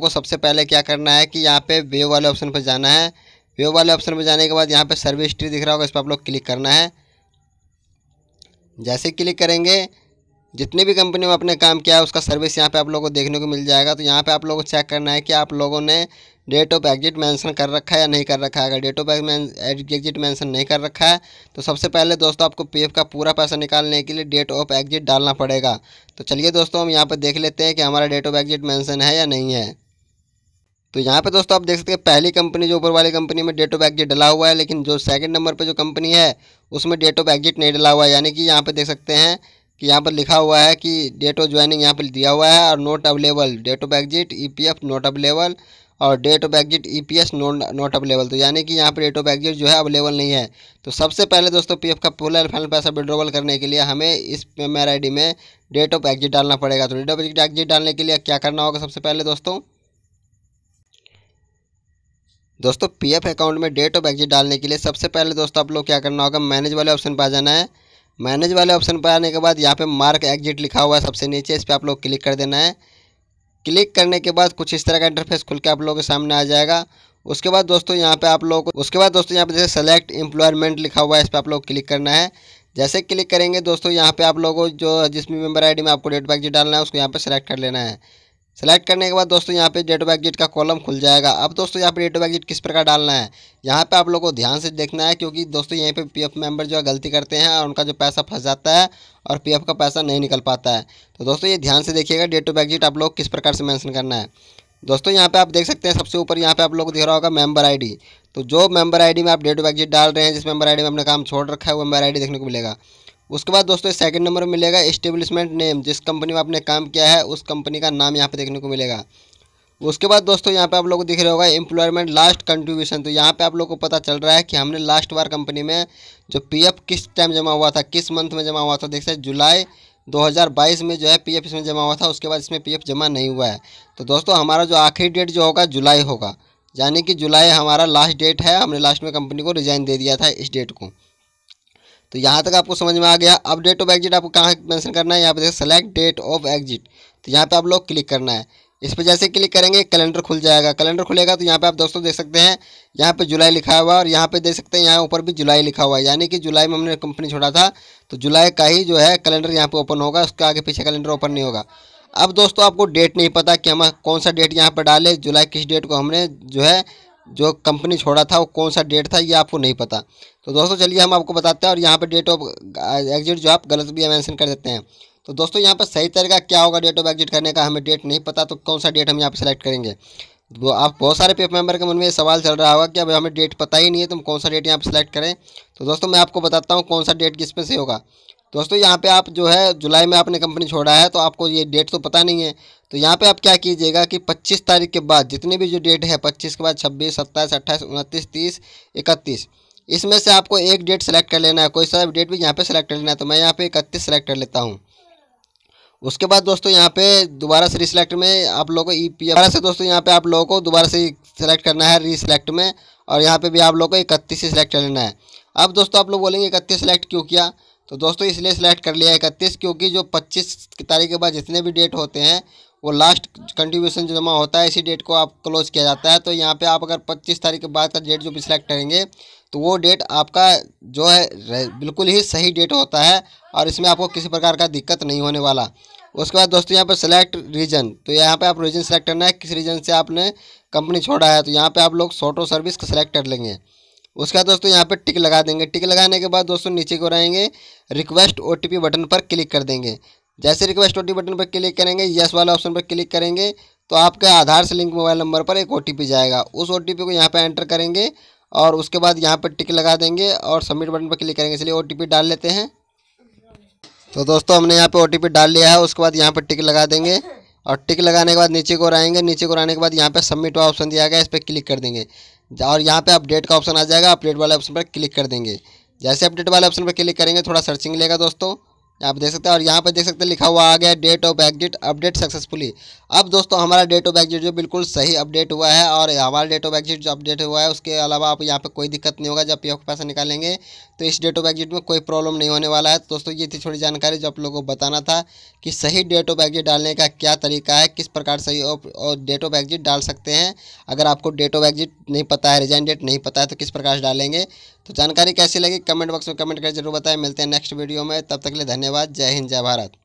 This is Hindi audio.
को सबसे पहले क्या करना है कि यहाँ पे व्यू वाले ऑप्शन पर जाना है व्यू वाले ऑप्शन पर जाने के बाद यहाँ पे सर्विस हिस्ट्री दिख रहा होगा इस पर आप लोग क्लिक करना है जैसे क्लिक करेंगे जितनी भी कंपनी में आपने काम किया है उसका सर्विस यहाँ पे आप लोगों को देखने को मिल जाएगा तो यहाँ पे आप लोगों को चेक करना है कि आप लोगों ने डेट ऑफ एग्जिट मेंशन कर रखा है या नहीं कर रखा है अगर डेट ऑफ एग्जिट मेंशन नहीं कर रखा है तो सबसे पहले दोस्तों आपको पीएफ का पूरा पैसा निकालने के लिए डेट ऑफ एग्जिट डालना पड़ेगा तो चलिए दोस्तों हम यहाँ पर देख लेते हैं कि हमारा डेट ऑफ एग्जिट मैंसन है या नहीं है तो यहाँ पे दोस्तों आप देख सकते हैं पहली कंपनी जो ऊपर वाली कंपनी में डेट ऑफ एग्जिट डला हुआ है लेकिन जो सेकंड नंबर पे जो कंपनी है उसमें डेट ऑफ एग्जिट नहीं डला हुआ है यानी कि यहाँ पे देख सकते हैं कि यहाँ पर लिखा हुआ है कि डेट ऑफ ज्वाइनिंग यहाँ पर दिया हुआ है और not available date of exit E P F not available और date of exit E P S not available तो यानी कि यहाँ पर डेट ऑफ एग्जिट जो है अवेलेबल नहीं है तो सबसे पहले दोस्तों पी एफ का फुल एंड फाइनल पैसा विड्रोवल करने के लिए हमें इस आर आई डी में डेट ऑफ एग्जिट डालना पड़ेगा तो डेट ऑफ एग्जिट डालने के लिए क्या करना होगा सबसे पहले दोस्तों दोस्तों पीएफ अकाउंट में डेट ऑफ एग्जिट डालने के लिए सबसे पहले दोस्तों आप लोग क्या करना होगा मैनेज वाले ऑप्शन पर आ जाना है मैनेज वाले ऑप्शन पर आने के बाद यहाँ पे मार्क एग्जिट लिखा हुआ है सबसे नीचे इस पर आप लोग क्लिक कर देना है क्लिक करने के बाद कुछ इस तरह का इंटरफेस खुल के आप लोगों के सामने आ जाएगा उसके बाद दोस्तों यहाँ पर आप लोग उसके बाद दोस्तों यहाँ पे जैसे सेलेक्ट एम्प्लॉयमेंट लिखा हुआ है इस पर आप लोग क्लिक करना है जैसे क्लिक करेंगे दोस्तों यहाँ पे आप लोगों को जो जिस भी मेम्बर आई में आपको डेट ऑफ एग्जिट डालना है उसको यहाँ पर सेलेक्ट कर लेना है सेलेक्ट करने के बाद दोस्तों यहाँ पे डेट ऑफ एग्जिट का कॉलम खुल जाएगा अब दोस्तों यहाँ पे डेट ऑफ एग्जिट किस प्रकार डालना है यहाँ पे आप लोगों को ध्यान से देखना है क्योंकि दोस्तों यहीं पे पीएफ मेंबर जो है गलती करते हैं और उनका जो पैसा फंस जाता है और पीएफ का पैसा नहीं निकल पाता है तो दोस्तों ये ध्यान से देखिएगा डेट ऑफ एग्जिट आप लोग किस प्रकार से मैंशन करना है दोस्तों यहाँ पर आप देख सकते हैं सबसे ऊपर यहाँ पे आप लोग को दिख रहा होगा मेंबर आई तो जो मेम्बर आई में आप डेट ऑफ एग्जिट डाल रहे हैं जिस मेंबर आई में अपना काम छोड़ रखा है वो मेम्बर आई देखने को मिलेगा उसके बाद दोस्तों सेकंड नंबर मिलेगा इस्टेब्लिशमेंट नेम जिस कंपनी में आपने काम किया है उस कंपनी का नाम यहाँ पे देखने को मिलेगा उसके बाद दोस्तों यहाँ पे आप लोग को दिख रहा होगा एम्प्लॉयमेंट लास्ट कंट्रीब्यूशन तो यहाँ पे आप लोग को पता चल रहा है कि हमने लास्ट बार कंपनी में जो पी किस टाइम जमा हुआ था किस मंथ में जमा हुआ था देख सकते जुलाई 2022 में जो है पीएफ इसमें जमा हुआ था उसके बाद इसमें पीएफ जमा नहीं हुआ है तो दोस्तों हमारा जो आखिरी डेट जो होगा जुलाई होगा यानी कि जुलाई हमारा लास्ट डेट है हमने लास्ट में कंपनी को रिज़ाइन दे दिया था इस डेट को तो यहाँ तक आपको समझ में आ गया अब डेट ऑफ एग्जिट आपको कहाँ मैंशन करना है यहाँ पे सेलेक्ट डेट ऑफ एग्जिट तो यहाँ पर आप लोग क्लिक करना है इस पर जैसे क्लिक करेंगे कैलेंडर खुल जाएगा कैलेंडर खुलेगा तो यहाँ पे आप दोस्तों देख सकते हैं यहाँ पे जुलाई लिखा हुआ है और यहाँ पे देख सकते हैं यहाँ ऊपर भी जुलाई लिखा हुआ है यानी कि जुलाई में हमने कंपनी छोड़ा था तो जुलाई का ही जो है कैलेंडर यहाँ पे ओपन होगा उसके आगे पीछे कैलेंडर ओपन नहीं होगा अब दोस्तों आपको डेट नहीं पता कि हम कौन सा डेट यहाँ पर डाले जुलाई किस डेट को हमने जो है जो कंपनी छोड़ा था वो कौन सा डेट था ये आपको नहीं पता तो दोस्तों चलिए हम आपको बताते हैं और यहाँ पर डेट ऑफ एग्जिट जो आप गलत भी मैंसन कर देते हैं तो दोस्तों यहाँ पर सही तरीका क्या होगा डेट ऑफ एग्जिट करने का हमें डेट नहीं पता तो कौन सा डेट हम यहाँ पर सेलेक्ट करेंगे वो तो आप बहुत सारे पेपर मेंबर के मन में ये सवाल चल रहा होगा कि अब हमें डेट पता ही नहीं है तो हम कौन सा डेट यहाँ पर सेलेक्ट करें तो दोस्तों मैं आपको बताता हूँ कौन सा डेट किस पे से होगा दोस्तों यहाँ पे आप जो है जुलाई में आपने कंपनी छोड़ा है तो आपको ये डेट तो पता नहीं है तो यहाँ पे आप क्या कीजिएगा कि 25 तारीख के बाद जितने भी जो डेट है 25 के बाद 26, 27, 28, 29, 30, 31 इसमें से आपको एक डेट सेलेक्ट कर लेना है कोई सा डेट भी यहाँ पे सेलेक्ट कर लेना है तो मैं यहाँ पे इकतीस सेलेक्ट कर लेता हूँ उसके बाद दोस्तों यहाँ पे दोबारा से रिसलेक्ट में आप लोगों को ई e पी से दोस्तों यहाँ पे आप लोगों को दोबारा से सेलेक्ट करना है रीसेलेक्ट में और यहाँ पे भी आप लोगों को इकतीस ही कर लेना है अब दोस्तों आप लोग बोलेंगे इकतीस सेलेक्ट क्यों किया तो दोस्तों इसलिए सिलेक्ट कर लिया इकतीस क्योंकि जो पच्चीस तारीख के बाद जितने भी डेट होते हैं वो लास्ट कंट्रीब्यूशन जो जमा होता है इसी डेट को आप क्लोज किया जाता है तो यहाँ पे आप अगर 25 तारीख के बाद का डेट जो भी सिलेक्ट करेंगे तो वो डेट आपका जो है बिल्कुल ही सही डेट होता है और इसमें आपको किसी प्रकार का दिक्कत नहीं होने वाला उसके बाद दोस्तों यहाँ पर सेलेक्ट रीजन तो यहाँ पर आप रीजन सेलेक्ट करना है किस रीजन से आपने कंपनी छोड़ा है तो यहाँ पर आप लोग शॉर्टो सर्विस सेलेक्ट कर लेंगे उसके बाद दोस्तों यहाँ पर टिक लगा देंगे टिक लगाने के बाद दोस्तों नीचे को रहेंगे रिक्वेस्ट ओ बटन पर क्लिक कर देंगे जैसे रिक्वेस्ट ओ बटन पर क्लिक करेंगे यस वाला ऑप्शन पर क्लिक करेंगे तो आपके आधार से लिंक मोबाइल नंबर पर एक ओ जाएगा उस ओ को यहाँ पर एंटर करेंगे और उसके बाद यहाँ पर टिक लगा देंगे और सबमिट बटन पर क्लिक करेंगे इसलिए ओ डाल लेते हैं तो दोस्तों हमने यहाँ पर ओ डाल लिया है उसके बाद यहाँ पर टिक लगा देंगे और टिक लगाने के बाद नीचे को आएंगे नीचे को आने के बाद यहाँ पर सबमिट वाला ऑप्शन दिया गया इस पर क्लिक कर देंगे और यहाँ पे अपडेट का ऑप्शन आ जाएगा अपडेट वाले ऑप्शन पर क्लिक कर देंगे जैसे अपडेट वाले ऑप्शन पर क्लिक करेंगे थोड़ा सर्चिंग लेगा दोस्तों आप देख सकते हैं और यहाँ पर देख सकते हैं लिखा हुआ आ गया date of exit update successfully अब दोस्तों हमारा डेट ऑफ एग्जिट जो बिल्कुल सही अपडेट हुआ है और हमारा डेट ऑफ एग्जिट जो अपडेट हुआ है उसके अलावा आप यहाँ पे कोई दिक्कत नहीं होगा जब पी का पैसा निकालेंगे तो इस डेट ऑफ एग्जिट में कोई प्रॉब्लम नहीं होने वाला है दोस्तों ये थी थोड़ी जानकारी जो आप लोगों को बताना था कि सही डेट ऑफ एग्जिट डालने का क्या तरीका है किस प्रकार सही और डेट ऑफ एग्जिट डाल सकते हैं अगर आपको डेट ऑफ एग्जिट नहीं पता है रिजाइन डेट नहीं पता है तो किस प्रकार से डालेंगे तो जानकारी कैसी लगी कमेंट बॉक्स में कमेंट करके जरूर बताएं मिलते हैं नेक्स्ट वीडियो में तब तक के लिए धन्यवाद जय हिंद जय भारत